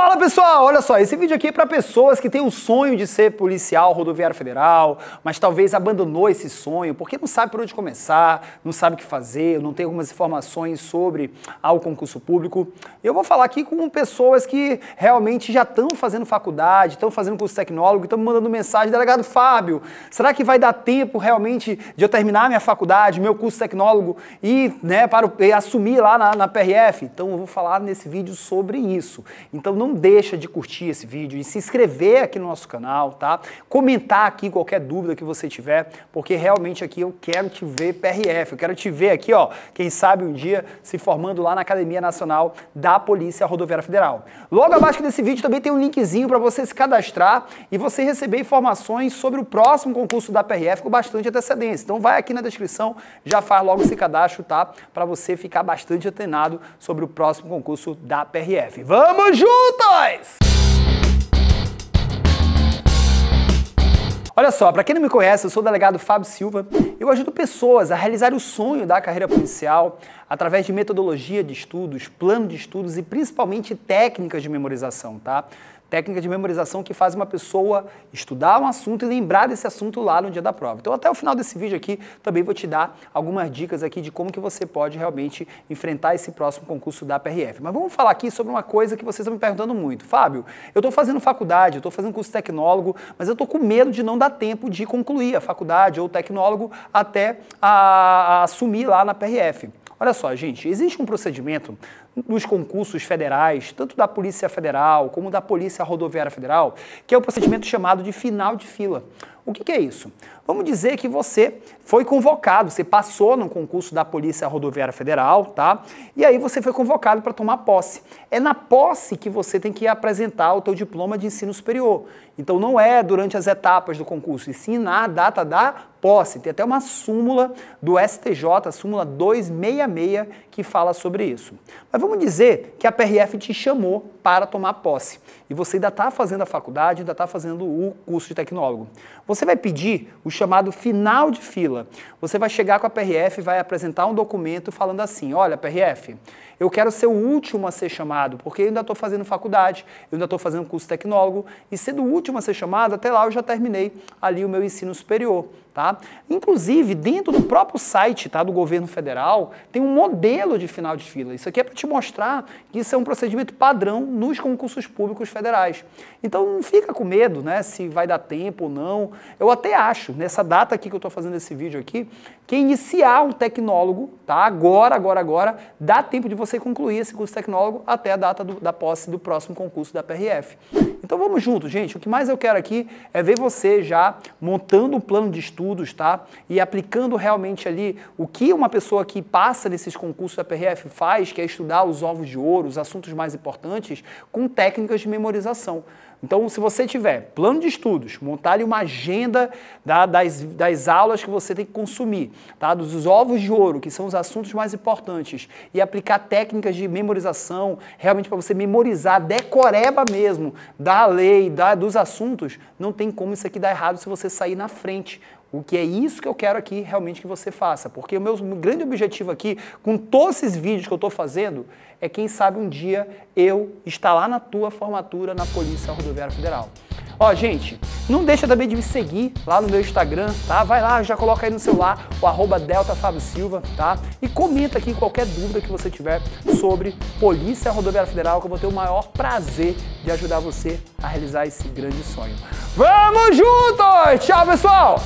Fala pessoal, olha só, esse vídeo aqui é para pessoas que têm o sonho de ser policial rodoviário federal, mas talvez abandonou esse sonho porque não sabe por onde começar, não sabe o que fazer, não tem algumas informações sobre ao o concurso público. Eu vou falar aqui com pessoas que realmente já estão fazendo faculdade, estão fazendo curso tecnólogo, estão mandando mensagem, delegado Fábio, será que vai dar tempo realmente de eu terminar minha faculdade, meu curso tecnólogo e, né, para, e assumir lá na, na PRF? Então eu vou falar nesse vídeo sobre isso. Então não não deixa de curtir esse vídeo e se inscrever aqui no nosso canal, tá? Comentar aqui qualquer dúvida que você tiver, porque realmente aqui eu quero te ver PRF, eu quero te ver aqui, ó, quem sabe um dia se formando lá na Academia Nacional da Polícia Rodoviária Federal. Logo abaixo desse vídeo também tem um linkzinho para você se cadastrar e você receber informações sobre o próximo concurso da PRF com bastante antecedência. Então vai aqui na descrição, já faz logo esse cadastro, tá? Para você ficar bastante atenado sobre o próximo concurso da PRF. Vamos junto! Olha só, para quem não me conhece, eu sou o delegado Fábio Silva. Eu ajudo pessoas a realizar o sonho da carreira policial através de metodologia de estudos, plano de estudos e principalmente técnicas de memorização, tá? Técnica de memorização que faz uma pessoa estudar um assunto e lembrar desse assunto lá no dia da prova. Então, até o final desse vídeo aqui, também vou te dar algumas dicas aqui de como que você pode realmente enfrentar esse próximo concurso da PRF. Mas vamos falar aqui sobre uma coisa que vocês estão me perguntando muito. Fábio, eu estou fazendo faculdade, eu estou fazendo curso tecnólogo, mas eu estou com medo de não dar tempo de concluir a faculdade ou o tecnólogo até a, a assumir lá na PRF. Olha só, gente, existe um procedimento nos concursos federais, tanto da Polícia Federal como da Polícia Rodoviária Federal, que é o procedimento chamado de final de fila. O que, que, é isso? Vamos dizer que você foi convocado, você passou no concurso da Polícia Rodoviária Federal, tá? E aí você foi convocado para tomar posse. É na posse que você tem que apresentar o teu diploma de ensino superior. Então não é durante as etapas do concurso, e sim na data da posse. Tem até uma súmula do STJ, a súmula 266, que fala sobre isso. Mas vamos Vamos dizer que a PRF te chamou para tomar posse e você ainda está fazendo a faculdade, ainda está fazendo o curso de tecnólogo. Você vai pedir o chamado final de fila. Você vai chegar com a PRF, vai apresentar um documento falando assim: olha, PRF, eu quero ser o último a ser chamado, porque eu ainda estou fazendo faculdade, eu ainda estou fazendo curso tecnólogo, e sendo o último a ser chamado, até lá eu já terminei ali o meu ensino superior. Tá? Inclusive, dentro do próprio site tá, do governo federal, tem um modelo de final de fila. Isso aqui é para te mostrar que isso é um procedimento padrão nos concursos públicos federais. Então, não fica com medo né, se vai dar tempo ou não. Eu até acho, nessa data aqui que eu estou fazendo esse vídeo aqui, que iniciar um tecnólogo, tá, agora, agora, agora, dá tempo de você concluir esse curso tecnólogo até a data do, da posse do próximo concurso da PRF. Então vamos junto, gente. O que mais eu quero aqui é ver você já montando um plano de estudos, tá? E aplicando realmente ali o que uma pessoa que passa nesses concursos da PRF faz, que é estudar os ovos de ouro, os assuntos mais importantes, com técnicas de memorização. Então, se você tiver plano de estudos, montar ali uma agenda das, das aulas que você tem que consumir, tá, dos ovos de ouro, que são os assuntos mais importantes, e aplicar técnicas de memorização, realmente para você memorizar, decoreba mesmo, da lei, da, dos assuntos, não tem como isso aqui dar errado se você sair na frente. O que é isso que eu quero aqui realmente que você faça. Porque o meu grande objetivo aqui, com todos esses vídeos que eu estou fazendo, é quem sabe um dia eu estar lá na tua formatura na Polícia Rodoviária Federal. Ó, gente, não deixa também de me seguir lá no meu Instagram, tá? Vai lá, já coloca aí no celular o arroba Delta Fábio Silva, tá? E comenta aqui qualquer dúvida que você tiver sobre Polícia Rodoviária Federal, que eu vou ter o maior prazer de ajudar você a realizar esse grande sonho. Vamos juntos! Tchau, pessoal!